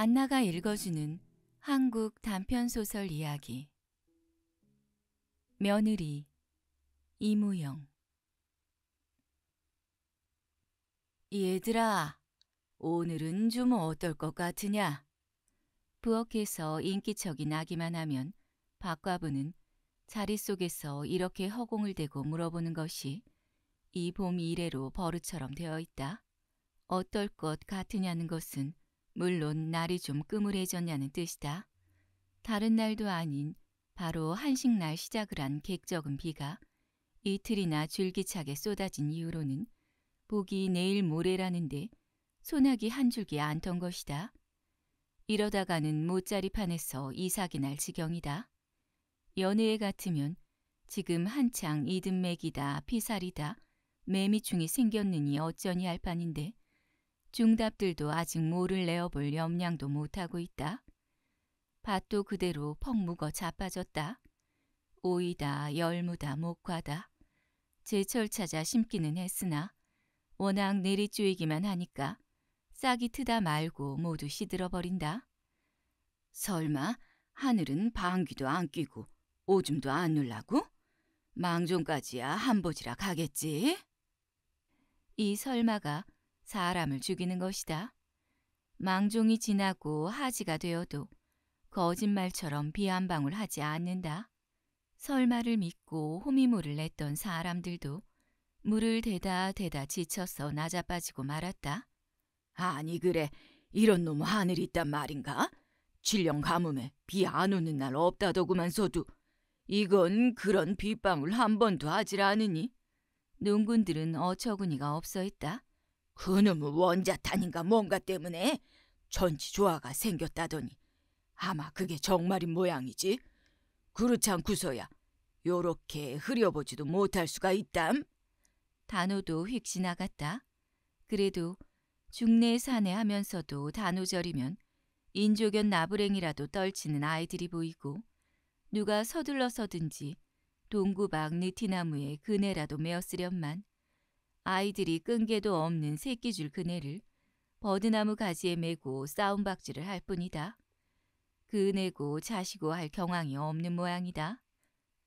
안나가 읽어주는 한국 단편소설 이야기 며느리 이무영 얘들아, 오늘은 좀 어떨 것 같으냐? 부엌에서 인기척이 나기만 하면 박과부는 자리 속에서 이렇게 허공을 대고 물어보는 것이 이 봄 이래로 버릇처럼 되어 있다. 어떨 것 같으냐는 것은 물론 날이 좀끄물해졌냐는 뜻이다. 다른 날도 아닌 바로 한식날 시작을 한 객적은 비가 이틀이나 줄기차게 쏟아진 이후로는 보기 내일 모레라는데 소나기 한 줄기 안 던 것이다. 이러다가는 모짜리판에서 이삭이 날 지경이다. 연애에 같으면 지금 한창 이듬맥이다 피살이다 매미충이 생겼느니 어쩌니 할 판인데 중답들도 아직 모를 내어볼 염량도 못하고 있다. 밭도 그대로 퍽 묵어 자빠졌다. 오이다 열무다 목과다. 제철 찾아 심기는 했으나 워낙 내리쪼이기만 하니까 싹이 트다 말고 모두 시들어버린다. 설마 하늘은 방귀도 안 끼고 오줌도 안 눌라고? 망종까지야 한보지라 가겠지? 이 설마가 사람을 죽이는 것이다. 망종이 지나고 하지가 되어도 거짓말처럼 비 한 방울 하지 않는다. 설마를 믿고 호미물을 냈던 사람들도 물을 대다 대다 지쳐서 낮아빠지고 말았다. 아니 그래 이런 놈 하늘이 있단 말인가? 질령 가뭄에 비 안 오는 날 없다더구만서도 이건 그런 빗방울 한 번도 하질 않으니 농군들은 어처구니가 없어 있다. 그놈 원자탄인가 뭔가 때문에 전지조화가 생겼다더니 아마 그게 정말인 모양이지. 그렇지 않고서야 요렇게 흐려보지도 못할 수가 있담. 단호도 휙 지나갔다. 그래도 중내 산에 하면서도 단호절이면 인조견 나부랭이라도 떨치는 아이들이 보이고 누가 서둘러서든지 동구박 느티나무에 그네라도 메었으련만 아이들이 끈개도 없는 새끼줄 그네를 버드나무 가지에 메고 싸움박질을 할 뿐이다. 그네고 자시고 할 경황이 없는 모양이다.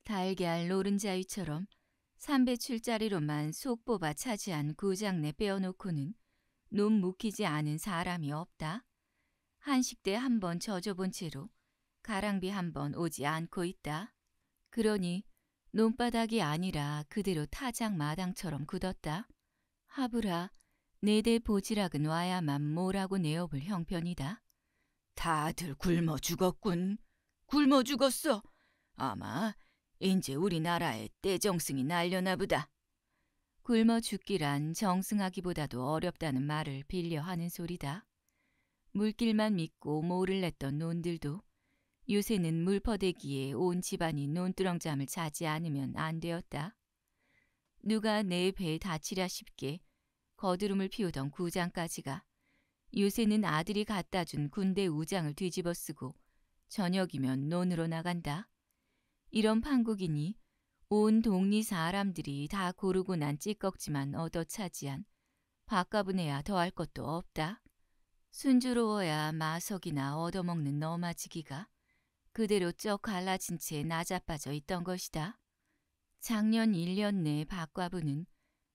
달걀 노른자위처럼 삼배출짜리로만속 뽑아 차지한 구장내 빼어놓고는 눈 묵히지 않은 사람이 없다. 한식대 한 번 젖어본 채로 가랑비 한 번 오지 않고 있다. 그러니 논바닥이 아니라 그대로 타작 마당처럼 굳었다. 하부라 내대 보지락은 와야만 뭐라고 내어볼 형편이다. 다들 굶어 죽었군. 굶어 죽었어. 아마 이제 우리나라에 떼정승이 날려나 보다. 굶어 죽기란 정승하기보다도 어렵다는 말을 빌려 하는 소리다. 물길만 믿고 모를 냈던 논들도 요새는 물퍼대기에 온 집안이 논두렁잠을 자지 않으면 안 되었다. 누가 내 배에 다치랴 싶게 거드름을 피우던 구장까지가 요새는 아들이 갖다 준 군대 우장을 뒤집어 쓰고 저녁이면 논으로 나간다. 이런 판국이니 온 동리 사람들이 다 고르고 난 찌꺽지만 얻어차지한 바꿔분해야 더할 것도 없다. 순조로워야 마석이나 얻어먹는 너마지기가 그대로 쩍 갈라진 채 낮아빠져 있던 것이다. 작년 1년 내 박과부는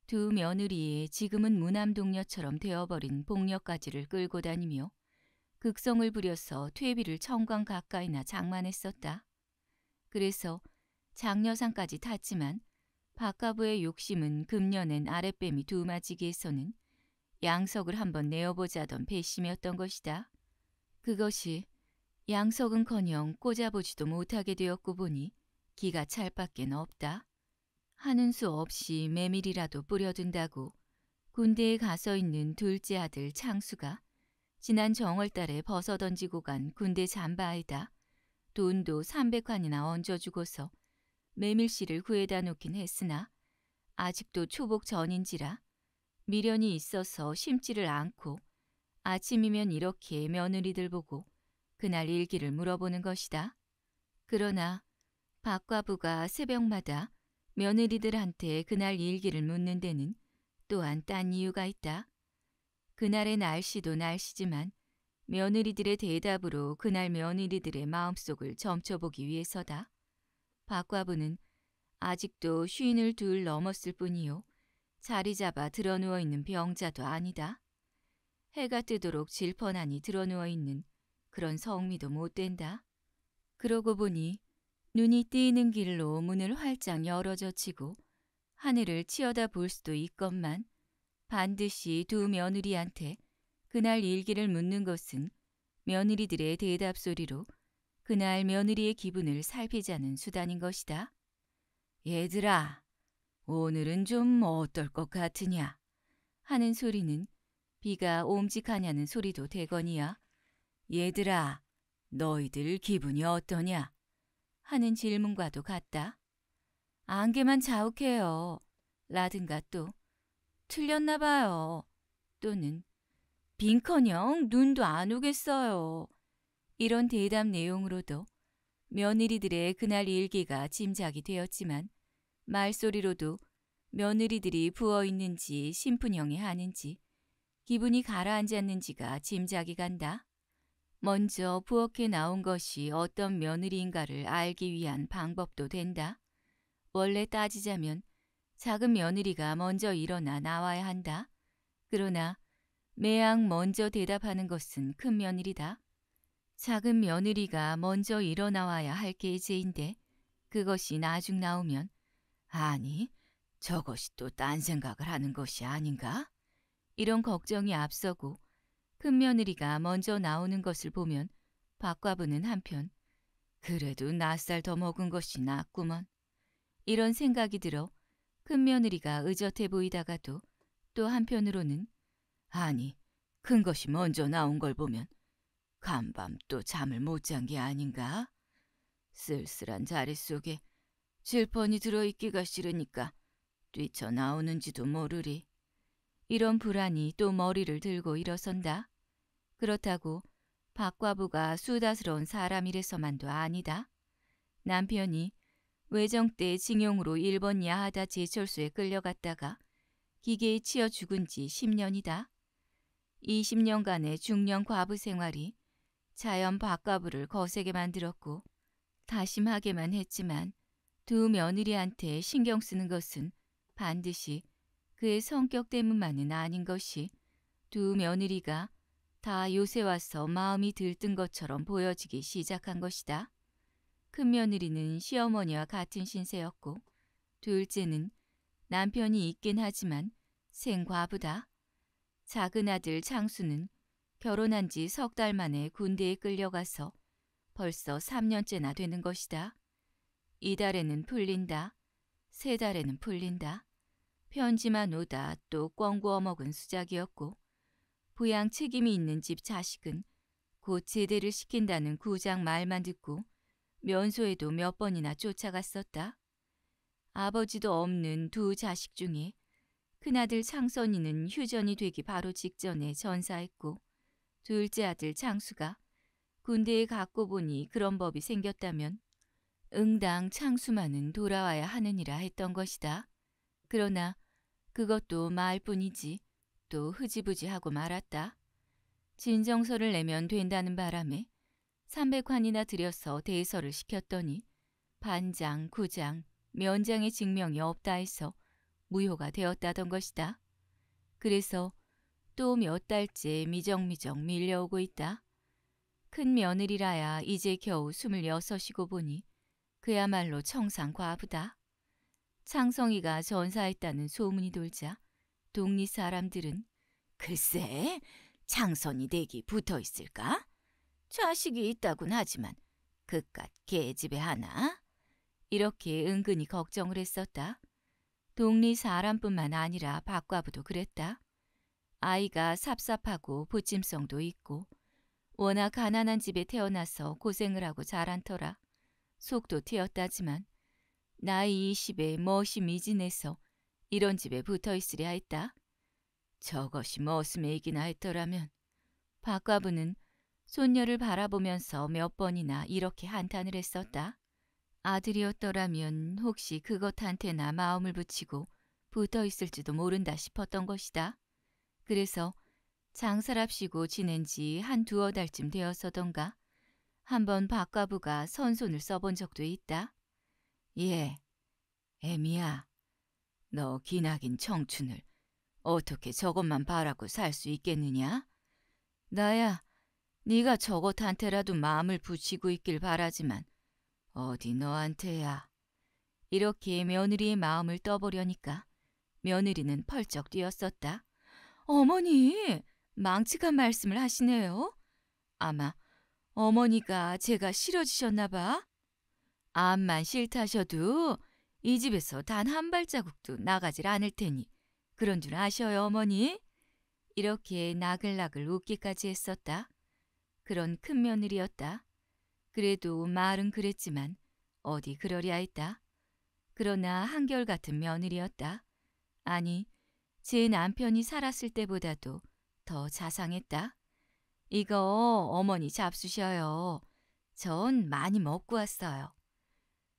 두 며느리의 지금은 무남동녀처럼 되어버린 복녀까지를 끌고 다니며 극성을 부려서 퇴비를 천관 가까이나 장만했었다. 그래서 장녀상까지 탔지만 박가부의 욕심은 금년엔 아랫뱀이 두마지기에서는 양석을 한번 내어보자던 배심이었던 것이다. 그것이 양석은커녕 꽂아보지도 못하게 되었고 보니 기가 찰밖엔 없다. 하는 수 없이 메밀이라도 뿌려둔다고 군대에 가서 있는 둘째 아들 창수가 지난 정월달에 벗어던지고 간 군대 잠바에다 돈도 300관이나 얹어주고서 메밀씨를 구해다 놓긴 했으나 아직도 초복 전인지라 미련이 있어서 심지를 않고 아침이면 이렇게 며느리들 보고 그날 일기를 물어보는 것이다. 그러나 박과부가 새벽마다 며느리들한테 그날 일기를 묻는 데는 또한 딴 이유가 있다. 그날의 날씨도 날씨지만 며느리들의 대답으로 그날 며느리들의 마음속을 점쳐보기 위해서다. 박과부는 아직도 쉰을 둘 넘었을 뿐이요. 자리 잡아 드러누워 있는 병자도 아니다. 해가 뜨도록 질펀하니 드러누워 있는 그런 성미도 못 된다. 그러고 보니 눈이 띄는 길로 문을 활짝 열어젖히고 하늘을 치어다 볼 수도 있건만 반드시 두 며느리한테 그날 일기를 묻는 것은 며느리들의 대답 소리로 그날 며느리의 기분을 살피자는 수단인 것이다. 얘들아, 오늘은 좀 어떨 것 같으냐 하는 소리는 비가 옴직하냐는 소리도 되거니와 얘들아, 너희들 기분이 어떠냐? 하는 질문과도 같다. 안개만 자욱해요. 라든가 또 틀렸나 봐요. 또는 빈커녕 눈도 안 오겠어요. 이런 대담 내용으로도 며느리들의 그날 일기가 짐작이 되었지만 말소리로도 며느리들이 부어 있는지 심분형이 하는지 기분이 가라앉았는지가 짐작이 간다. 먼저 부엌에 나온 것이 어떤 며느리인가를 알기 위한 방법도 된다. 원래 따지자면 작은 며느리가 먼저 일어나 나와야 한다. 그러나 매양 먼저 대답하는 것은 큰 며느리다. 작은 며느리가 먼저 일어나와야 할 게제인데 그것이 나중 나오면 아니 저것이 또 딴 생각을 하는 것이 아닌가? 이런 걱정이 앞서고 큰며느리가 먼저 나오는 것을 보면 박과부는 한편 그래도 낯살 더 먹은 것이 낫구먼. 이런 생각이 들어 큰며느리가 의젓해 보이다가도 또 한편으로는 아니 큰 것이 먼저 나온 걸 보면 간밤 또 잠을 못 잔 게 아닌가? 쓸쓸한 자리 속에 질펀이 들어있기가 싫으니까 뛰쳐나오는지도 모르리. 이런 불안이 또 머리를 들고 일어선다. 그렇다고 박과부가 수다스러운 사람이래서만도 아니다. 남편이 외정 때 징용으로 일본 야하다 제철소에 끌려갔다가 기계에 치여 죽은 지 10년이다. 20년간의 중년 과부 생활이 자연 박과부를 거세게 만들었고 다심하게만 했지만 두 며느리한테 신경 쓰는 것은 반드시 그의 성격 때문만은 아닌 것이 두 며느리가 다 요새 와서 마음이 들뜬 것처럼 보여지기 시작한 것이다. 큰며느리는 시어머니와 같은 신세였고 둘째는 남편이 있긴 하지만 생과부다. 작은 아들 창수는 결혼한 지 석 달 만에 군대에 끌려가서 벌써 3년째나 되는 것이다. 이달에는 풀린다. 세 달에는 풀린다. 편지만 오다 또 꽝구어 먹은 수작이었고 부양 책임이 있는 집 자식은 곧 제대를 시킨다는 구장 말만 듣고 면소에도 몇 번이나 쫓아갔었다. 아버지도 없는 두 자식 중에 큰아들 창선이는 휴전이 되기 바로 직전에 전사했고 둘째 아들 창수가 군대에 갖고 보니 그런 법이 생겼다면 응당 창수만은 돌아와야 하느니라 했던 것이다. 그러나 그것도 말뿐이지 또 흐지부지하고 말았다. 진정서를 내면 된다는 바람에 300환이나 들여서 대서를 시켰더니 반장, 구장, 면장의 증명이 없다 해서 무효가 되었다던 것이다. 그래서 또 몇 달째 미정미정 밀려오고 있다. 큰 며느리라야 이제 겨우 여6이고 보니 그야말로 청산과부다. 창성이가 전사했다는 소문이 돌자 동리 사람들은 글쎄 창선이 되기 붙어 있을까? 자식이 있다곤 하지만 그깟 개집에 하나? 이렇게 은근히 걱정을 했었다. 동리 사람뿐만 아니라 박과부도 그랬다. 아이가 삽삽하고 부침성도 있고 워낙 가난한 집에 태어나서 고생을 하고 자란 터라 속도 튀었다지만 나이 20에 멋이 미진해서 이런 집에 붙어 있으랴 했다. 저것이 머슴에이기나 뭐 했더라면 박과부는 손녀를 바라보면서 몇 번이나 이렇게 한탄을 했었다. 아들이었더라면 혹시 그것한테나 마음을 붙이고 붙어 있을지도 모른다 싶었던 것이다. 그래서 장사랍시고 지낸 지 한 두어 달쯤 되었어던가 한 번 박과부가 선손을 써본 적도 있다. 예, 에미야 너 기나긴 청춘을 어떻게 저것만 바라고 살 수 있겠느냐? 나야, 네가 저것한테라도 마음을 붙이고 있길 바라지만 어디 너한테야. 이렇게 며느리의 마음을 떠보려니까 며느리는 펄쩍 뛰었었다. 어머니! 망측한 말씀을 하시네요. 아마 어머니가 제가 싫어지셨나 봐. 암만 싫다셔도 이 집에서 단 한 발자국도 나가질 않을 테니 그런 줄 아셔요, 어머니? 이렇게 나글나글 웃기까지 했었다. 그런 큰 며느리였다. 그래도 말은 그랬지만 어디 그러랴 했다. 그러나 한결같은 며느리였다. 아니, 제 남편이 살았을 때보다도 더 자상했다. 이거 어머니 잡수셔요. 전 많이 먹고 왔어요.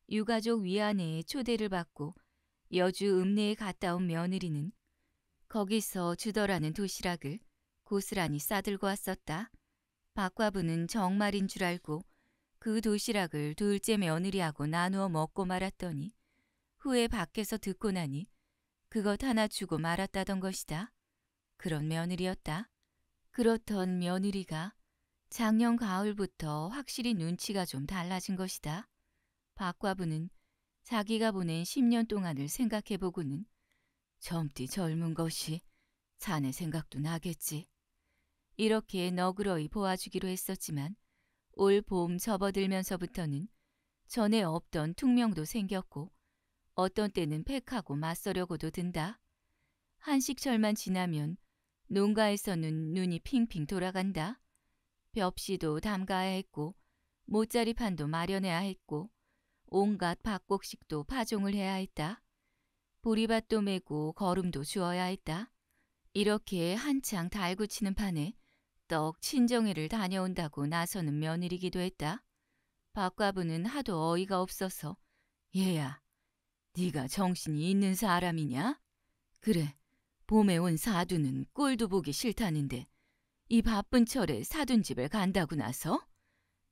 유가족 위안회에 초대를 받고 여주 읍내에 갔다 온 며느리는 거기서 주더라는 도시락을 고스란히 싸들고 왔었다. 박과부는 정말인 줄 알고 그 도시락을 둘째 며느리하고 나누어 먹고 말았더니 후에 밖에서 듣고 나니 그것 하나 주고 말았다던 것이다. 그런 며느리였다. 그렇던 며느리가 작년 가을부터 확실히 눈치가 좀 달라진 것이다. 박과부는 자기가 보낸 10년 동안을 생각해보고는 젊디 젊은 것이 자네 생각도 나겠지. 이렇게 너그러이 보아주기로 했었지만 올 봄 접어들면서부터는 전에 없던 퉁명도 생겼고 어떤 때는 팩하고 맞서려고도 든다. 한식철만 지나면 농가에서는 눈이 핑핑 돌아간다. 벽시도 담가야 했고 모짜리 판도 마련해야 했고 온갖 박곡식도 파종을 해야 했다. 보리밭도 메고 걸음도 주어야 했다. 이렇게 한창 달구치는 판에 떡 친정회를 다녀온다고 나서는 며느리기도 했다. 박과부는 하도 어이가 없어서 얘야, 네가 정신이 있는 사람이냐? 그래, 봄에 온 사두는 꼴도 보기 싫다는데 이 바쁜 철에 사둔 집을 간다고 나서?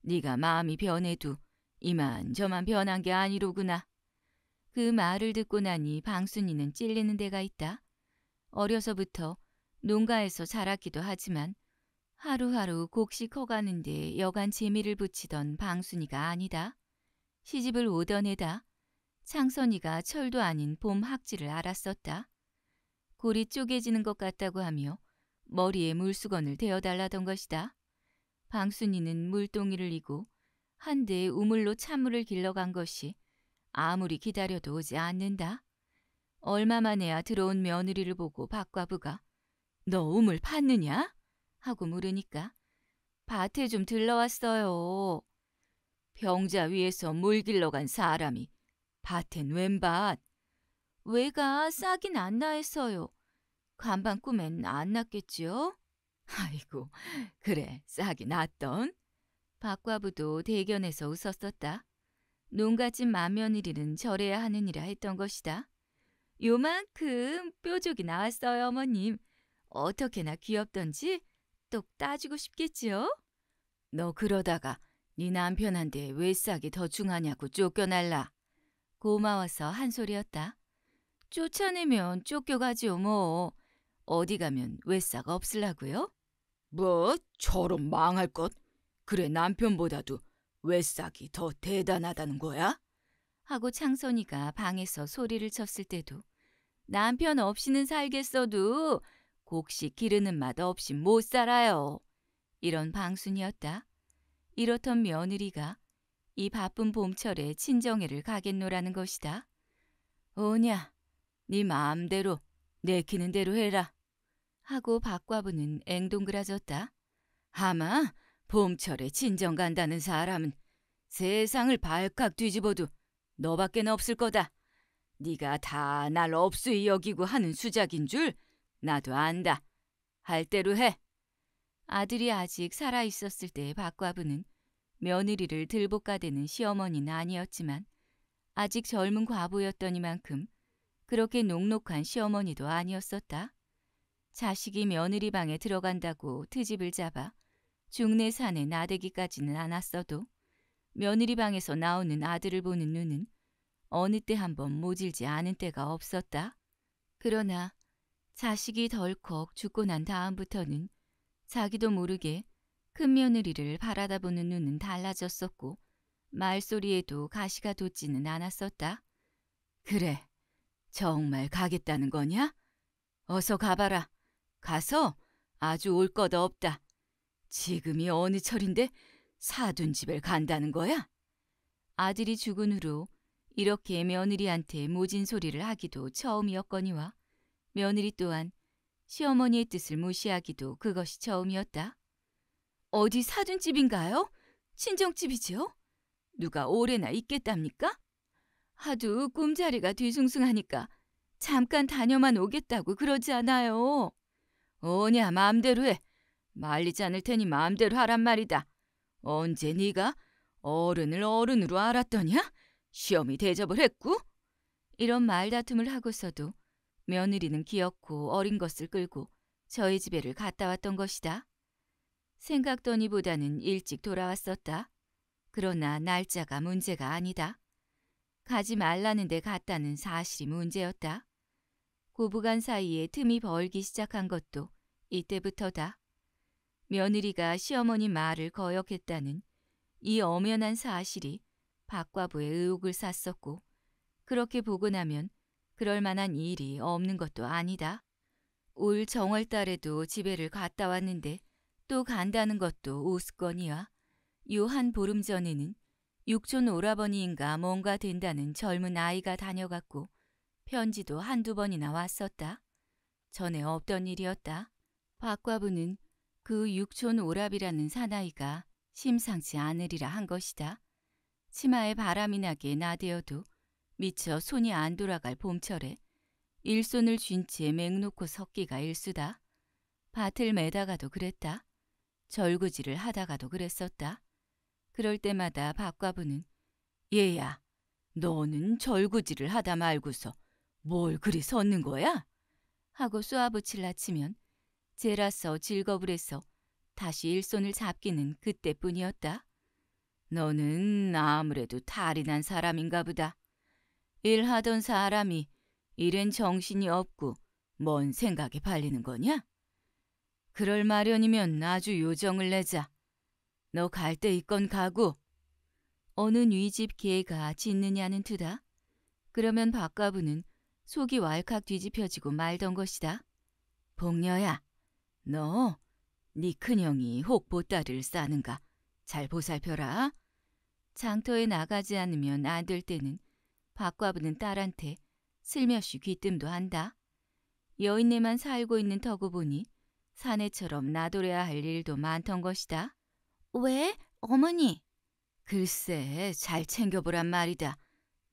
네가 마음이 변해도 이만저만 변한 게 아니로구나. 그 말을 듣고 나니 방순이는 찔리는 데가 있다. 어려서부터 농가에서 자랐기도 하지만 하루하루 곡식 커가는데 여간 재미를 붙이던 방순이가 아니다. 시집을 오던 해다. 창선이가 철도 아닌 봄 학지를 알았었다. 골이 쪼개지는 것 같다고 하며 머리에 물수건을 대어달라던 것이다. 방순이는 물동이를 이고 한 대의 우물로 찬물을 길러간 것이 아무리 기다려도 오지 않는다. 얼마 만에야 들어온 며느리를 보고 박과부가 너 우물 팠느냐? 하고 물으니까 밭에 좀 들러왔어요. 병자 위에서 물 길러간 사람이 밭엔 웬밭. 왜가 싹이 안나 했어요. 간방 꿈엔 안 났겠지요? 아이고, 그래, 싹이 났던. 박과부도 대견해서 웃었었다. 농가집 마며일리는 절해야 하느니라 했던 것이다. 요만큼 뾰족이 나왔어요, 어머님. 어떻게나 귀엽던지 똑 따지고 싶겠지요? 너 그러다가 네 남편한테 왜 싸게 더 중하냐고 쫓겨날라. 고마워서 한 소리였다. 쫓아내면 쫓겨가지요 뭐. 어디 가면 왜가 없을라고요? 뭐 저런 망할 것? 그래 남편보다도 외싹이 더 대단하다는 거야? 하고 창선이가 방에서 소리를 쳤을 때도 남편 없이는 살겠어도 곡식 기르는 맛 없이 못 살아요. 이런 방순이었다. 이렇던 며느리가 이 바쁜 봄철에 친정회를 가겠노라는 것이다. 오냐, 네 마음대로 내키는 대로 해라. 하고 박과부는 앵동그라졌다. 아마 봄철에 진정 간다는 사람은 세상을 발칵 뒤집어도 너밖엔 없을 거다. 네가 다날 업수이 여기고 하는 수작인 줄 나도 안다. 할 대로 해. 아들이 아직 살아 있었을 때의 박과부는 며느리를 들볶아대는 시어머니는 아니었지만 아직 젊은 과부였더니만큼 그렇게 녹록한 시어머니도 아니었었다. 자식이 며느리 방에 들어간다고 트집을 잡아 중내산에 나대기까지는 않았어도 며느리 방에서 나오는 아들을 보는 눈은 어느 때 한 번 모질지 않은 때가 없었다. 그러나 자식이 덜컥 죽고 난 다음부터는 자기도 모르게 큰며느리를 바라다 보는 눈은 달라졌었고 말소리에도 가시가 돋지는 않았었다. 그래, 정말 가겠다는 거냐? 어서 가봐라. 가서 아주 올것 없다. 지금이 어느 철인데 사둔 집을 간다는 거야? 아들이 죽은 후로 이렇게 며느리한테 모진 소리를 하기도 처음이었거니와 며느리 또한 시어머니의 뜻을 무시하기도 그것이 처음이었다. 어디 사둔집인가요? 친정집이지요? 누가 오래나 있겠답니까? 하도 꿈자리가 뒤숭숭하니까 잠깐 다녀만 오겠다고 그러지 않아요. 오냐 마음대로 해. 말리지 않을 테니 마음대로 하란 말이다. 언제 네가 어른을 어른으로 알았더냐? 시험이 대접을 했고? 이런 말다툼을 하고서도 며느리는 귀엽고 어린 것을 끌고 저희 집에를 갔다 왔던 것이다. 생각더니보다는 일찍 돌아왔었다. 그러나 날짜가 문제가 아니다. 가지 말라는 데 갔다는 사실이 문제였다. 고부간 사이에 틈이 벌기 시작한 것도 이때부터다. 며느리가 시어머니 말을 거역했다는 이 엄연한 사실이 박과부의 의혹을 샀었고 그렇게 보고 나면 그럴 만한 일이 없는 것도 아니다. 올 정월달에도 집에를 갔다 왔는데 또 간다는 것도 우스거니와 요한 보름 전에는 육촌 오라버니인가 뭔가 된다는 젊은 아이가 다녀갔고 편지도 한두 번이나 왔었다. 전에 없던 일이었다. 박과부는 그 육촌 오랍이라는 사나이가 심상치 않으리라 한 것이다. 치마에 바람이 나게 나대어도 미처 손이 안 돌아갈 봄철에 일손을 쥔 채 맹놓고 섰기가 일수다. 밭을 매다가도 그랬다. 절구질을 하다가도 그랬었다. 그럴 때마다 박과부는 얘야 너는 절구질을 하다 말고서 뭘 그리 섰는 거야? 하고 쏘아붙일라 치면 제라서즐거불 해서 다시 일손을 잡기는 그때뿐이었다. 너는 아무래도 탈이 난 사람인가 보다. 일하던 사람이 이랜 정신이 없고 뭔 생각에 발리는 거냐? 그럴 마련이면 아주 요정을 내자. 너 갈때 있건 가고. 어느 위집 개가 짖느냐는 투다. 그러면 박가부는 속이 왈칵 뒤집혀지고 말던 것이다. 복녀야, 너, 네 큰형이 혹보따를 싸는가 잘 보살펴라. 장터에 나가지 않으면 안 될 때는 박과부는 딸한테 슬며시 귀뜸도 한다. 여인네만 살고 있는 터고 보니 사내처럼 나돌아야 할 일도 많던 것이다. 왜, 어머니? 글쎄, 잘 챙겨보란 말이다.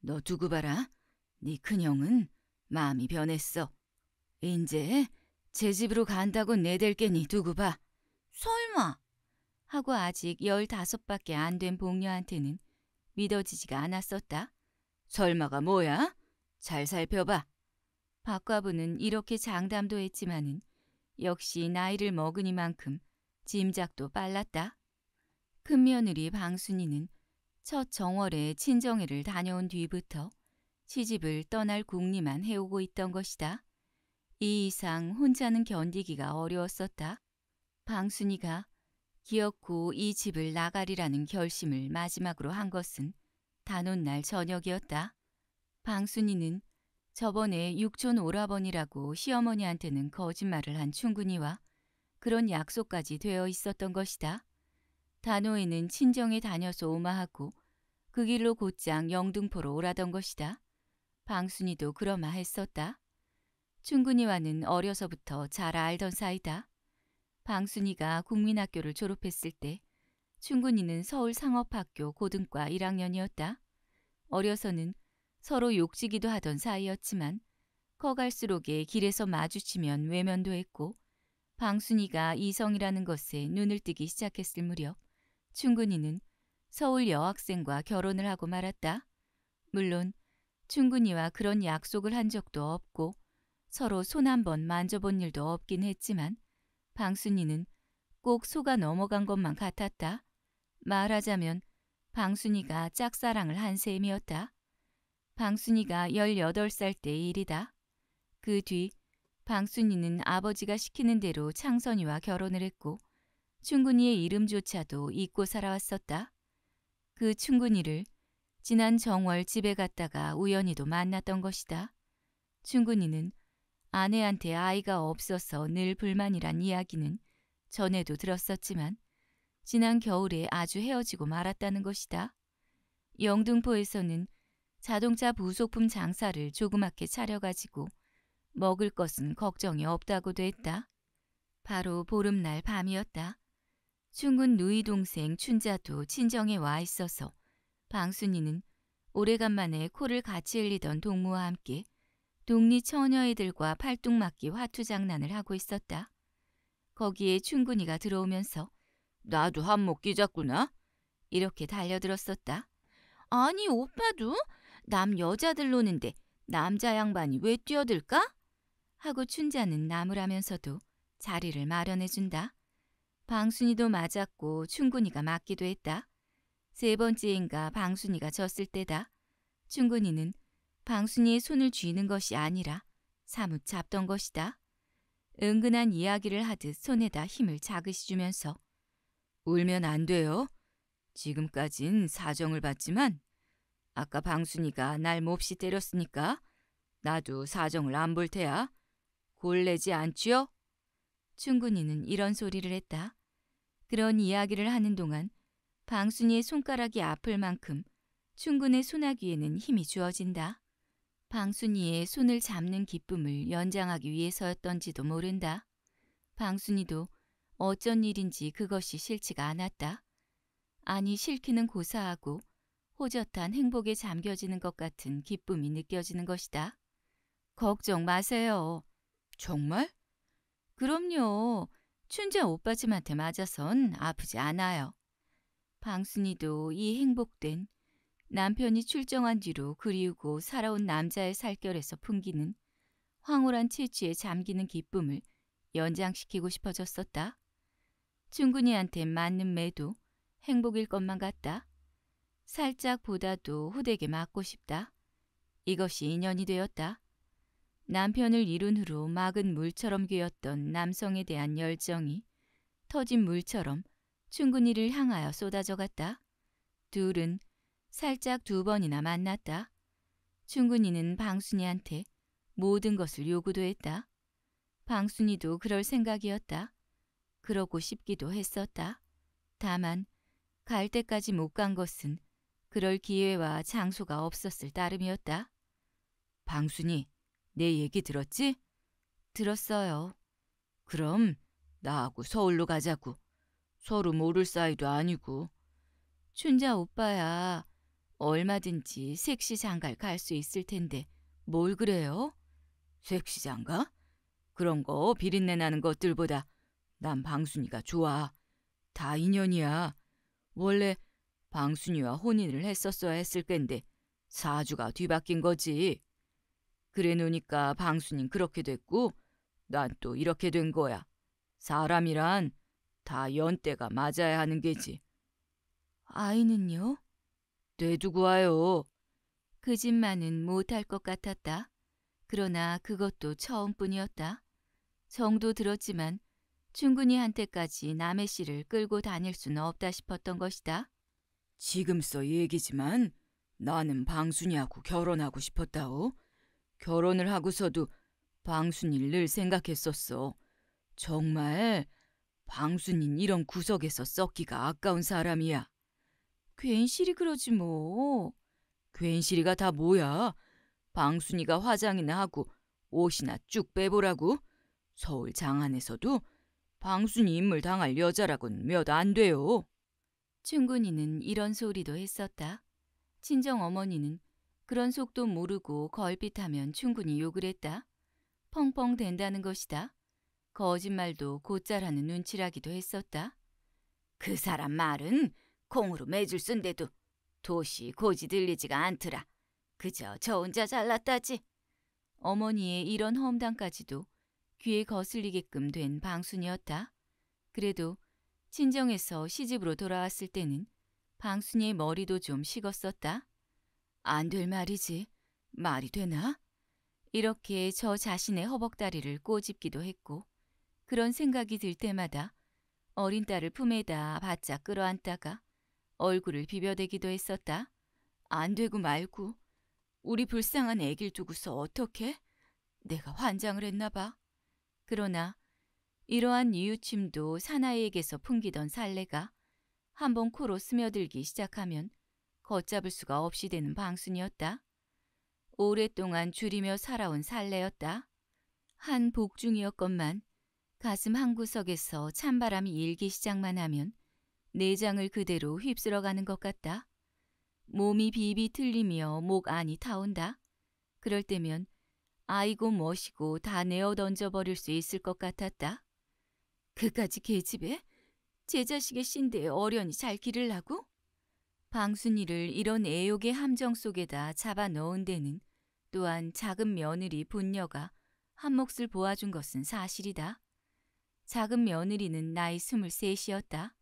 너 두고 봐라. 네 큰형은 마음이 변했어. 이제 제 집으로 간다고 내댈 게니 네 두고 봐. 설마! 하고 아직 열다섯밖에 안된 복녀한테는 믿어지지가 않았었다. 설마가 뭐야? 잘 살펴봐. 박과부는 이렇게 장담도 했지만은 역시 나이를 먹으니만큼 짐작도 빨랐다. 큰며느리 방순이는 첫 정월에 친정에를 다녀온 뒤부터 시집을 떠날 궁리만 해오고 있던 것이다. 이 이상 혼자는 견디기가 어려웠었다. 방순이가 기어코 이 집을 나가리라는 결심을 마지막으로 한 것은 단오날 저녁이었다. 방순이는 저번에 육촌 오라버니라고 시어머니한테는 거짓말을 한 충군이와 그런 약속까지 되어 있었던 것이다. 단오에는 친정에 다녀서 오마하고 그 길로 곧장 영등포로 오라던 것이다. 방순이도 그러마 했었다. 충근이와는 어려서부터 잘 알던 사이다. 방순이가 국민학교를 졸업했을 때 충근이는 서울 상업학교 고등과 1학년이었다. 어려서는 서로 욕지기도 하던 사이였지만 커갈수록에 길에서 마주치면 외면도 했고 방순이가 이성이라는 것에 눈을 뜨기 시작했을 무렵 충근이는 서울 여학생과 결혼을 하고 말았다. 물론 충근이와 그런 약속을 한 적도 없고 서로 손 한 번 만져본 일도 없긴 했지만 방순이는 꼭 속아 넘어간 것만 같았다. 말하자면 방순이가 짝사랑을 한 셈이었다. 방순이가 18살 때 일이다. 그 뒤 방순이는 아버지가 시키는 대로 창선이와 결혼을 했고 충군이의 이름조차도 잊고 살아왔었다. 그 충군이를 지난 정월 집에 갔다가 우연히도 만났던 것이다. 충군이는 아내한테 아이가 없어서 늘 불만이란 이야기는 전에도 들었었지만 지난 겨울에 아주 헤어지고 말았다는 것이다. 영등포에서는 자동차 부속품 장사를 조그맣게 차려가지고 먹을 것은 걱정이 없다고도 했다. 바로 보름날 밤이었다. 충군 누이 동생 춘자도 친정에 와 있어서 방순이는 오래간만에 코를 같이 흘리던 동무와 함께 동리 처녀애들과 팔뚝맞기 화투 장난을 하고 있었다. 거기에 춘근이가 들어오면서 나도 한몫 끼자꾸나? 이렇게 달려들었었다. 아니 오빠도? 남 여자들 노는데 남자 양반이 왜 뛰어들까? 하고 춘자는 나무라면서도 자리를 마련해준다. 방순이도 맞았고 춘근이가 맞기도 했다. 세 번째인가 방순이가 졌을 때다. 춘근이는 방순이의 손을 쥐는 것이 아니라 사뭇 잡던 것이다. 은근한 이야기를 하듯 손에다 힘을 자그시 주면서 울면 안 돼요. 지금까진 사정을 받지만 아까 방순이가 날 몹시 때렸으니까 나도 사정을 안 볼 테야. 골래지 않지요? 충군이는 이런 소리를 했다. 그런 이야기를 하는 동안 방순이의 손가락이 아플 만큼 충군의 소나귀에는 힘이 주어진다. 방순이의 손을 잡는 기쁨을 연장하기 위해서였던지도 모른다. 방순이도 어쩐 일인지 그것이 싫지가 않았다. 아니 싫기는 고사하고 호젓한 행복에 잠겨지는 것 같은 기쁨이 느껴지는 것이다. 걱정 마세요. 정말? 그럼요. 춘자 오빠쯤한테 맞아선 아프지 않아요. 방순이도 이 행복된 남편이 출정한 뒤로 그리우고 살아온 남자의 살결에서 풍기는 황홀한 채취에 잠기는 기쁨을 연장시키고 싶어졌었다. 충근이한테 맞는 매도 행복일 것만 같다. 살짝보다도 호되게 맞고 싶다. 이것이 인연이 되었다. 남편을 이룬 후로 막은 물처럼 괴었던 남성에 대한 열정이 터진 물처럼 충근이를 향하여 쏟아져 갔다. 둘은 살짝 두 번이나 만났다. 충근이는 방순이한테 모든 것을 요구도 했다. 방순이도 그럴 생각이었다. 그러고 싶기도 했었다. 다만 갈 때까지 못 간 것은 그럴 기회와 장소가 없었을 따름이었다. 방순이, 내 얘기 들었지? 들었어요. 그럼 나하고 서울로 가자고. 서로 모를 사이도 아니고. 춘자 오빠야, 얼마든지 섹시장갈갈 수 있을 텐데 뭘 그래요? 섹시장가 그런 거 비린내 나는 것들보다 난 방순이가 좋아. 다 인연이야. 원래 방순이와 혼인을 했었어야 했을 겐데 사주가 뒤바뀐 거지. 그래 놓으니까 방순이 그렇게 됐고 난 또 이렇게 된 거야. 사람이란 다 연대가 맞아야 하는 게지. 아이는요? 뇌두고 와요. 그집만은 못할 것 같았다. 그러나 그것도 처음뿐이었다. 정도 들었지만 충근이한테까지 남의 씨를 끌고 다닐 수는 없다 싶었던 것이다. 지금 써 얘기지만 나는 방순이하고 결혼하고 싶었다오. 결혼을 하고서도 방순이를 늘 생각했었어. 정말 방순인 이런 구석에서 썩기가 아까운 사람이야. 괜시리 그러지 뭐. 괜시리가 다 뭐야? 방순이가 화장이나 하고 옷이나 쭉 빼보라고? 서울 장안에서도 방순이 인물 당할 여자라곤 몇 안 돼요. 충군이는 이런 소리도 했었다. 친정 어머니는 그런 속도 모르고 걸핏하면 충군이 욕을 했다. 펑펑 된다는 것이다. 거짓말도 곧잘하는 눈치라기도 했었다. 그 사람 말은 콩으로 매줄 쓴데도 도시 고지 들리지가 않더라. 그저 저 혼자 잘났다지. 어머니의 이런 험담까지도 귀에 거슬리게끔 된 방순이었다. 그래도 친정에서 시집으로 돌아왔을 때는 방순이의 머리도 좀 식었었다. 안 될 말이지. 말이 되나? 이렇게 저 자신의 허벅다리를 꼬집기도 했고 그런 생각이 들 때마다 어린 딸을 품에다 바짝 끌어안다가 얼굴을 비벼대기도 했었다. 안 되고 말고 우리 불쌍한 애길 두고서 어떻게? 내가 환장을 했나 봐. 그러나 이러한 이유침도 사나이에게서 풍기던 살래가한 번 코로 스며들기 시작하면 걷잡을 수가 없이 되는 방순이었다. 오랫동안 줄이며 살아온 살래였다한 복중이었건만 가슴 한 구석에서 찬바람이 일기 시작만 하면 내장을 그대로 휩쓸어가는 것 같다. 몸이 비비 틀리며 목 안이 타온다. 그럴 때면 아이고 멋이고 다 내어 던져버릴 수 있을 것 같았다. 그까지 계집애? 제 자식의 신대에 어련히 잘 길을 라고 방순이를 이런 애욕의 함정 속에다 잡아 넣은 데는 또한 작은 며느리 분녀가 한 몫을 보아준 것은 사실이다. 작은 며느리는 나이 스물셋이었다.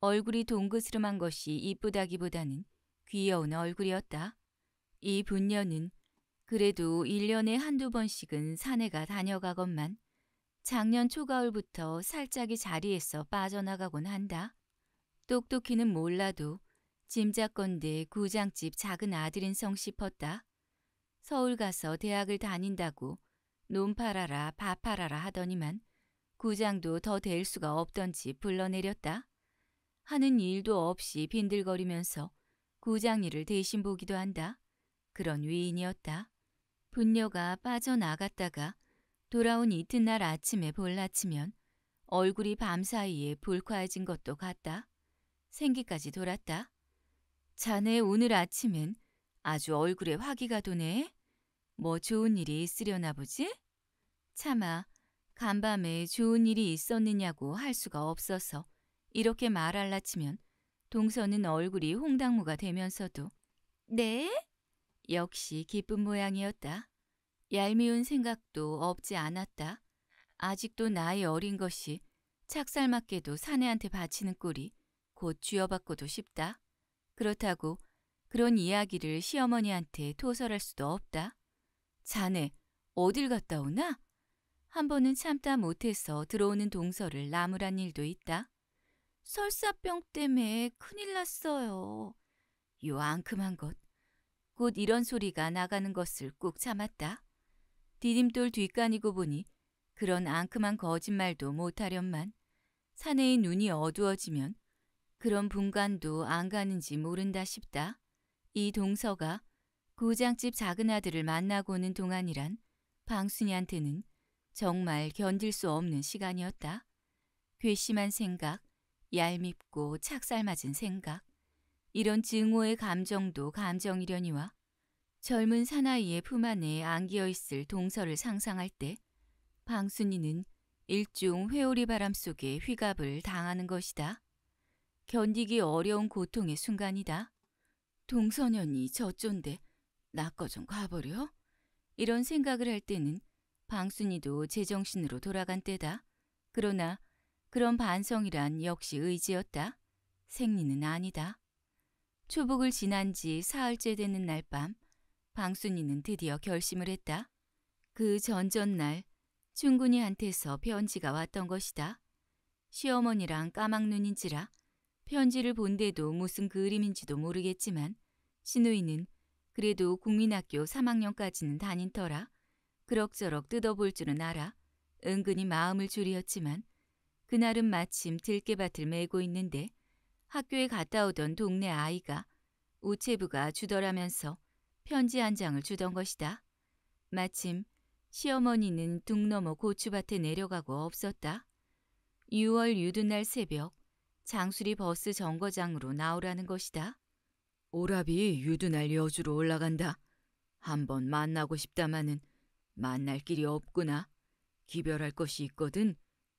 얼굴이 동그스름한 것이 이쁘다기보다는 귀여운 얼굴이었다. 이 분녀는 그래도 1년에 한두 번씩은 사내가 다녀가건만 작년 초가을부터 살짝이 자리에서 빠져나가곤 한다. 똑똑히는 몰라도 짐작건대 구장집 작은 아들인성 싶었다. 서울 가서 대학을 다닌다고 논팔아라 밥팔아라 하더니만 구장도 더 될 수가 없던지 불러내렸다. 하는 일도 없이 빈들거리면서 구장일을 대신 보기도 한다. 그런 위인이었다. 분녀가 빠져나갔다가 돌아온 이튿날 아침에 볼라치면 얼굴이 밤사이에 불쾌해진 것도 같다. 생기까지 돌았다. 자네 오늘 아침엔 아주 얼굴에 화기가 도네. 뭐 좋은 일이 있으려나 보지? 차마 간밤에 좋은 일이 있었느냐고 할 수가 없어서 이렇게 말할라 치면 동서는 얼굴이 홍당무가 되면서도 네? 역시 기쁜 모양이었다. 얄미운 생각도 없지 않았다. 아직도 나이 어린 것이 착살맞게도 사내한테 바치는 꼴이 곧 쥐어받고도 쉽다. 그렇다고 그런 이야기를 시어머니한테 토설할 수도 없다. 자네 어딜 갔다 오나? 한 번은 참다 못해서 들어오는 동서를 나무란 일도 있다. 설사병 때문에 큰일 났어요. 요앙큼한 것. 곧 이런 소리가 나가는 것을 꾹 참았다. 디딤돌 뒷간이고 보니 그런 앙큼한 거짓말도 못하련만 사내의 눈이 어두워지면 그런 분간도 안 가는지 모른다 싶다. 이 동서가 고장집 작은 아들을 만나고 오는 동안이란 방순이한테는 정말 견딜 수 없는 시간이었다. 괘씸한 생각, 얄밉고 착살맞은 생각, 이런 증오의 감정도 감정이려니와 젊은 사나이의 품 안에 안기어 있을 동서를 상상할 때 방순이는 일종 회오리 바람 속에 휘갑을 당하는 것이다. 견디기 어려운 고통의 순간이다. 동서년이 저쫀데 나거좀 가버려? 이런 생각을 할 때는 방순이도 제정신으로 돌아간 때다. 그러나 그런 반성이란 역시 의지였다. 생리는 아니다. 초복을 지난 지 사흘째 되는 날밤 방순이는 드디어 결심을 했다. 그 전전날 충군이한테서 편지가 왔던 것이다. 시어머니랑 까막눈인지라 편지를 본데도 무슨 그림인지도 모르겠지만 신우이는 그래도 국민학교 3학년까지는 다닌 터라 그럭저럭 뜯어볼 줄은 알아 은근히 마음을 졸이었지만 그날은 마침 들깨밭을 메고 있는데 학교에 갔다 오던 동네 아이가 우체부가 주더라면서 편지 한 장을 주던 것이다. 마침 시어머니는 둥 넘어 고추밭에 내려가고 없었다. 6월 유두날 새벽 장수리 버스 정거장으로 나오라는 것이다. 오라비 유두날 여주로 올라간다. 한번 만나고 싶다마는 만날 길이 없구나. 기별할 것이 있거든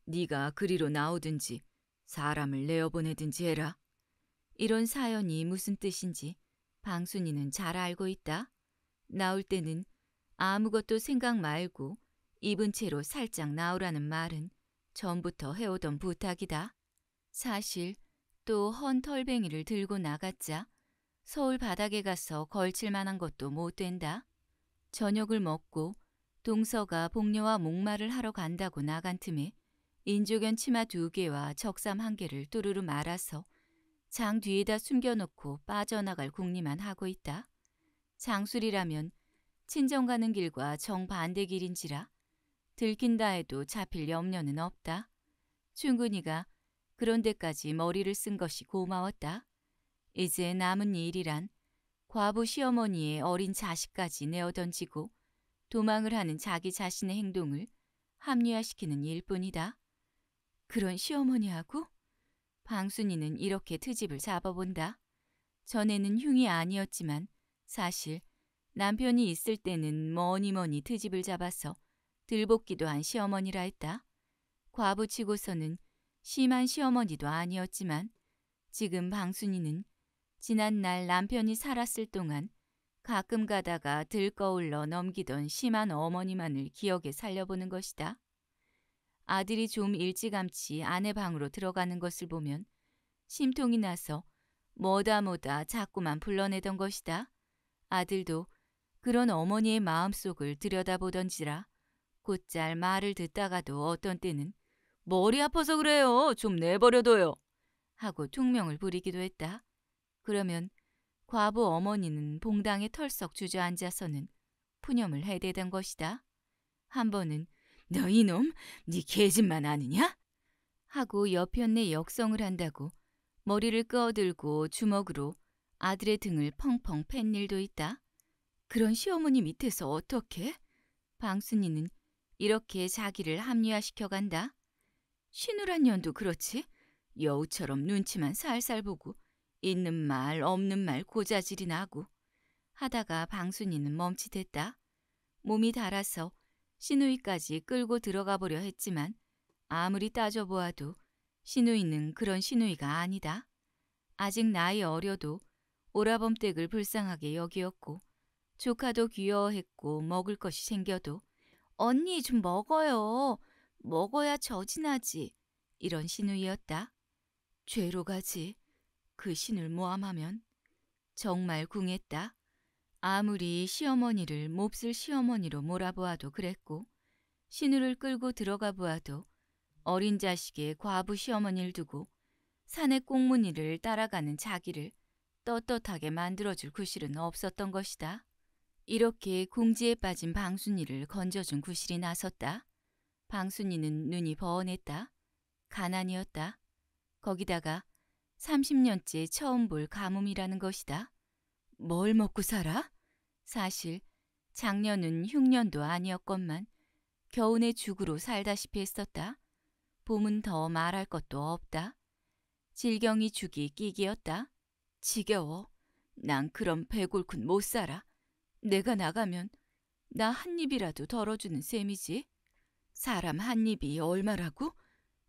네가 그리로 나오든지 사람을 내어보내든지 해라. 이런 사연이 무슨 뜻인지 방순이는 잘 알고 있다. 나올 때는 아무것도 생각 말고 입은 채로 살짝 나오라는 말은 전부터 해오던 부탁이다. 사실 또 헌 털뱅이를 들고 나갔자 서울 바닥에 가서 걸칠 만한 것도 못 된다. 저녁을 먹고 동서가 복녀와 목마를 하러 간다고 나간 틈에 인조견 치마 두 개와 적삼 한 개를 뚜르르 말아서 장 뒤에다 숨겨놓고 빠져나갈 궁리만 하고 있다. 장술이라면 친정 가는 길과 정반대 길인지라 들킨다 해도 잡힐 염려는 없다. 충근이가 그런 데까지 머리를 쓴 것이 고마웠다. 이제 남은 일이란 과부 시어머니의 어린 자식까지 내어던지고 도망을 하는 자기 자신의 행동을 합리화시키는 일뿐이다. 그런 시어머니하고? 방순이는 이렇게 트집을 잡아본다. 전에는 흉이 아니었지만 사실 남편이 있을 때는 뭐니뭐니 트집을 잡아서 들볶기도 한 시어머니라 했다. 과부치고서는 심한 시어머니도 아니었지만 지금 방순이는 지난날 남편이 살았을 동안 가끔 가다가 들거울러 넘기던 심한 어머니만을 기억에 살려보는 것이다. 아들이 좀 일찌감치 아내 방으로 들어가는 것을 보면 심통이 나서 뭐다 뭐다 자꾸만 불러내던 것이다. 아들도 그런 어머니의 마음속을 들여다보던지라 곧잘 말을 듣다가도 어떤 때는 머리 아파서 그래요. 좀 내버려둬요. 하고 퉁명을 부리기도 했다. 그러면 과부 어머니는 봉당에 털썩 주저앉아서는 푸념을 해대던 것이다. 한 번은 너 이놈, 네개집만 아느냐? 하고 옆편네 역성을 한다고 머리를 꺼들고 주먹으로 아들의 등을 펑펑 팬 일도 있다. 그런 시어머니 밑에서 어떻게? 방순이는 이렇게 자기를 합리화시켜 간다. 신우란 년도 그렇지. 여우처럼 눈치만 살살 보고 있는 말 없는 말 고자질이나 하고 하다가 방순이는 멈칫했다. 몸이 달아서 시누이까지 끌고 들어가 보려 했지만 아무리 따져보아도 시누이는 그런 시누이가 아니다. 아직 나이 어려도 오라범댁을 불쌍하게 여기었고 조카도 귀여워했고 먹을 것이 생겨도 언니 좀 먹어요. 먹어야 저진하지. 이런 신우이였다 죄로 가지. 그 신을 모함하면 정말 궁했다. 아무리 시어머니를 몹쓸 시어머니로 몰아보아도 그랬고 신우를 끌고 들어가 보아도 어린 자식의 과부 시어머니를 두고 산의 꽁무니를 따라가는 자기를 떳떳하게 만들어줄 구실은 없었던 것이다. 이렇게 궁지에 빠진 방순이를 건져준 구실이 나섰다. 방순이는 눈이 버언했다. 가난이었다. 거기다가 30년째 처음 볼 가뭄이라는 것이다. 뭘 먹고 살아? 사실 작년은 흉년도 아니었건만 겨우내 죽으로 살다시피 했었다. 봄은 더 말할 것도 없다. 질경이 죽이 끼기였다. 지겨워. 난 그럼 배골군 못 살아. 내가 나가면 나 한 입이라도 덜어주는 셈이지. 사람 한 입이 얼마라고?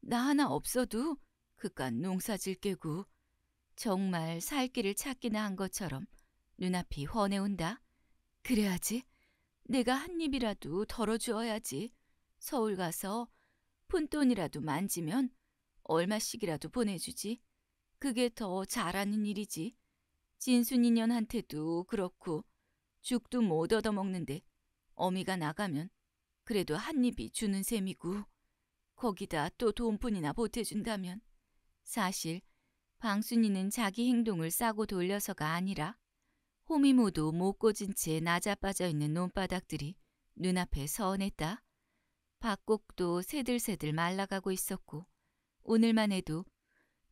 나 하나 없어도 그깟 농사질 게고 정말 살 길을 찾기나 한 것처럼 눈앞이 훤해온다. 그래야지. 내가 한 입이라도 덜어주어야지. 서울 가서 푼돈이라도 만지면 얼마씩이라도 보내주지. 그게 더 잘하는 일이지. 진순이년한테도 그렇고 죽도 못 얻어먹는데 어미가 나가면 그래도 한 입이 주는 셈이고 거기다 또 돈뿐이나 보태준다면 사실 방순이는 자기 행동을 싸고 돌려서가 아니라 호미모도 못 꽂은 채 낮아빠져 있는 논바닥들이 눈앞에 서운했다 박곡도 새들새들 말라가고 있었고 오늘만 해도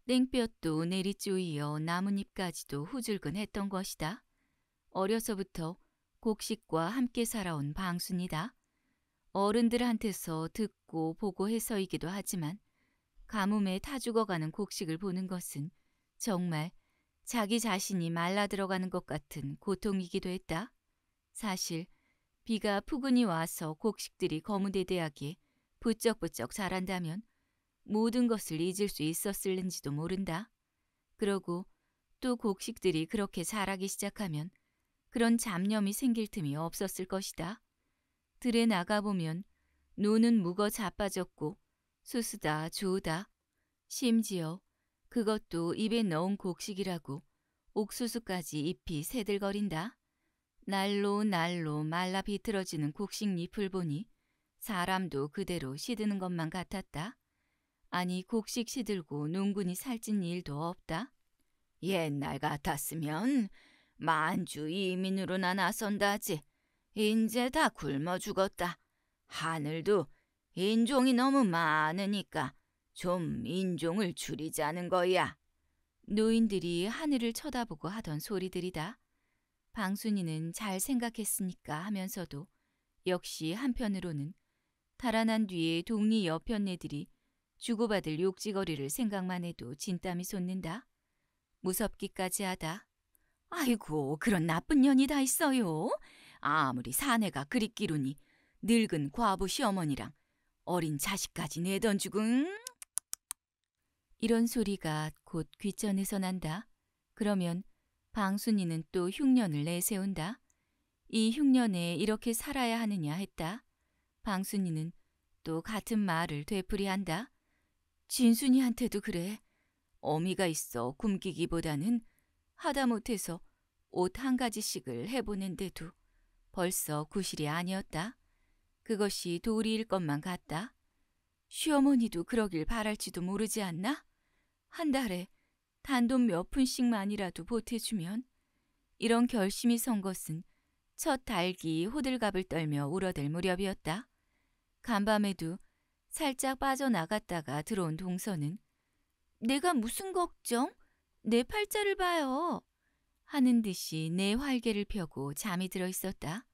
땡볕도 내리쪼이어 나뭇잎까지도 후줄근했던 것이다. 어려서부터 곡식과 함께 살아온 방순이다. 어른들한테서 듣고 보고 해서이기도 하지만 가뭄에 타 죽어가는 곡식을 보는 것은 정말 자기 자신이 말라 들어가는 것 같은 고통이기도 했다. 사실 비가 푸근히 와서 곡식들이 거무대대하게 부쩍부쩍 자란다면 모든 것을 잊을 수 있었을는지도 모른다. 그러고 또 곡식들이 그렇게 자라기 시작하면 그런 잡념이 생길 틈이 없었을 것이다. 들에 나가보면 노는 무거 자빠졌고 수수다 주우다 심지어 그것도 입에 넣은 곡식이라고 옥수수까지 잎이 새들거린다. 날로 날로 말라 비틀어지는 곡식잎을 보니 사람도 그대로 시드는 것만 같았다. 아니 곡식 시들고 농군이 살찐 일도 없다. 옛날 같았으면 만주 이민으로 나 나선다지. 인제 다 굶어 죽었다. 하늘도 인종이 너무 많으니까 좀 인종을 줄이자는 거야. 노인들이 하늘을 쳐다보고 하던 소리들이다. 방순이는 잘 생각했으니까 하면서도 역시 한편으로는 달아난 뒤에 동리 옆편 애들이 주고받을 욕지거리를 생각만 해도 진땀이 솟는다. 무섭기까지 하다. 아이고 그런 나쁜 년이 다 있어요. 아무리 사내가 그립기로니 늙은 과부 시어머니랑 어린 자식까지 내던죽군 이런 소리가 곧 귀전에서 난다. 그러면 방순이는 또 흉년을 내세운다. 이 흉년에 이렇게 살아야 하느냐 했다. 방순이는 또 같은 말을 되풀이한다. 진순이한테도 그래. 어미가 있어 굶기기보다는 하다못해서 옷 한 가지씩을 해보는데도 벌써 구실이 아니었다. 그것이 도리일 것만 같다. 시어머니도 그러길 바랄지도 모르지 않나? 한 달에 단돈 몇 푼씩만이라도 보태주면 이런 결심이 선 것은 첫 달기 호들갑을 떨며 울어댈 무렵이었다. 간밤에도 살짝 빠져나갔다가 들어온 동서는 내가 무슨 걱정? 내 팔자를 봐요. 하는 듯이 내 활개를 펴고 잠이 들어 있었다.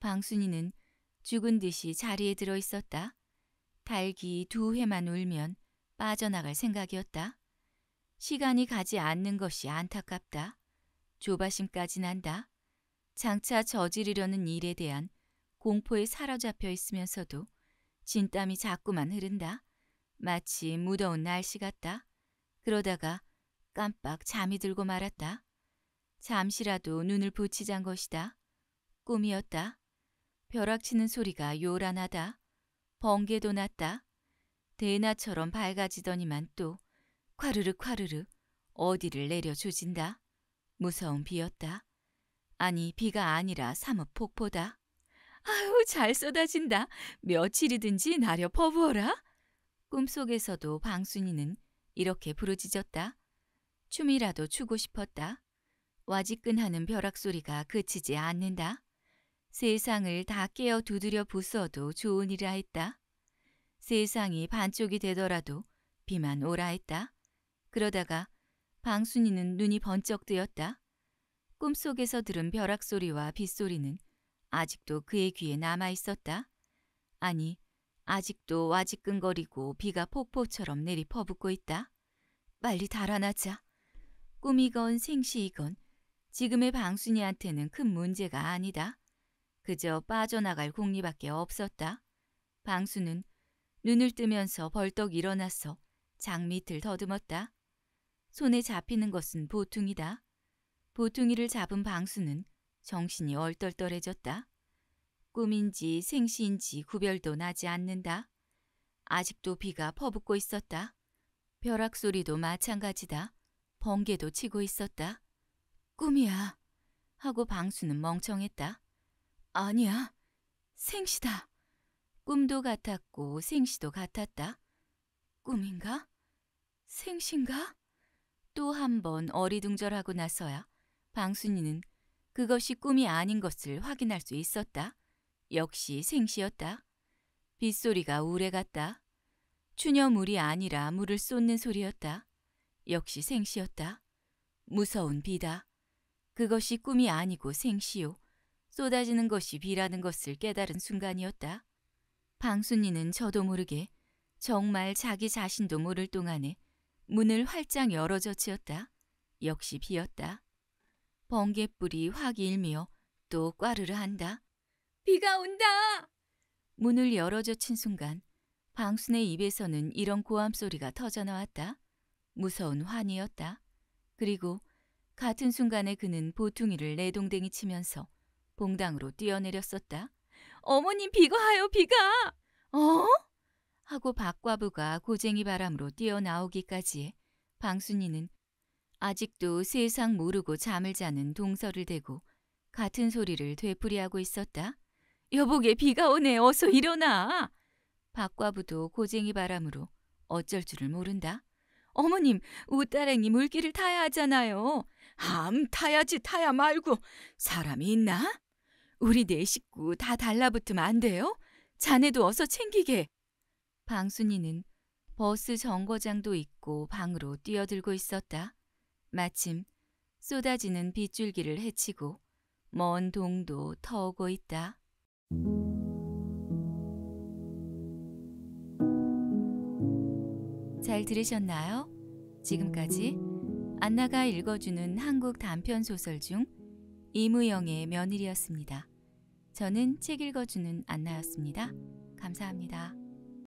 방순이는 죽은 듯이 자리에 들어 있었다. 달기 두 회만 울면 빠져나갈 생각이었다. 시간이 가지 않는 것이 안타깝다. 조바심까지 난다. 장차 저지르려는 일에 대한 공포에 사로잡혀 있으면서도 진땀이 자꾸만 흐른다. 마치 무더운 날씨 같다. 그러다가 깜빡 잠이 들고 말았다. 잠시라도 눈을 붙이잔 것이다. 꿈이었다. 벼락치는 소리가 요란하다. 번개도 났다. 대낮처럼 밝아지더니만 또 콰르르 콰르르 어디를 내려조진다. 무서운 비였다. 아니 비가 아니라 사뭇 폭포다. 아유 잘 쏟아진다. 며칠이든지 나려 퍼부어라. 꿈속에서도 방순이는 이렇게 부르짖었다. 춤이라도 추고 싶었다. 와지끈하는 벼락 소리가 그치지 않는다. 세상을 다 깨어 두드려 부숴도 좋으니라 했다. 세상이 반쪽이 되더라도 비만 오라 했다. 그러다가 방순이는 눈이 번쩍 뜨였다. 꿈속에서 들은 벼락 소리와 빗소리는 아직도 그의 귀에 남아 있었다. 아니, 아직도 와지끈거리고 비가 폭포처럼 내리 퍼붓고 있다. 빨리 달아나자. 꿈이건 생시이건 지금의 방순이한테는 큰 문제가 아니다. 그저 빠져나갈 공리밖에 없었다. 방순은 눈을 뜨면서 벌떡 일어나서 장 밑을 더듬었다. 손에 잡히는 것은 보퉁이다. 보퉁이를 잡은 방수는 정신이 얼떨떨해졌다. 꿈인지 생시인지 구별도 나지 않는다. 아직도 비가 퍼붓고 있었다. 벼락 소리도 마찬가지다. 번개도 치고 있었다. 꿈이야. 하고 방수는 멍청했다. 아니야. 생시다. 꿈도 같았고 생시도 같았다. 꿈인가? 생신가? 또한번 어리둥절하고 나서야 방순이는 그것이 꿈이 아닌 것을 확인할 수 있었다. 역시 생시였다. 빗소리가 우레 같다. 추녀물이 아니라 물을 쏟는 소리였다. 역시 생시였다. 무서운 비다. 그것이 꿈이 아니고 생시요. 쏟아지는 것이 비라는 것을 깨달은 순간이었다. 방순이는 저도 모르게 정말 자기 자신도 모를 동안에 문을 활짝 열어젖히었다. 역시 비었다. 번개불이 확 일며 또 꽈르르 한다. 비가 온다! 문을 열어젖힌 순간 방순의 입에서는 이런 고함 소리가 터져나왔다. 무서운 환이었다. 그리고 같은 순간에 그는 보퉁이를 내동댕이 치면서 봉당으로 뛰어내렸었다. 어머님 비가 와요 비가! 어? 하고 박과부가 고쟁이 바람으로 뛰어나오기까지 방순이는 아직도 세상 모르고 잠을 자는 동서를 대고 같은 소리를 되풀이하고 있었다. 여보게 비가 오네 어서 일어나. 박과부도 고쟁이 바람으로 어쩔 줄을 모른다. 어머님 우따랭이 물길을 타야 하잖아요. 암 타야지 타야 말고 사람이 있나? 우리 네 식구 다 달라붙으면 안 돼요? 자네도 어서 챙기게. 방순이는 버스 정거장도 있고 방으로 뛰어들고 있었다. 마침 쏟아지는 빗줄기를 헤치고 먼 동도 터오고 있다. 잘 들으셨나요? 지금까지 안나가 읽어주는 한국 단편 소설 중 이무영의 며느리였습니다. 저는 책 읽어주는 안나였습니다. 감사합니다.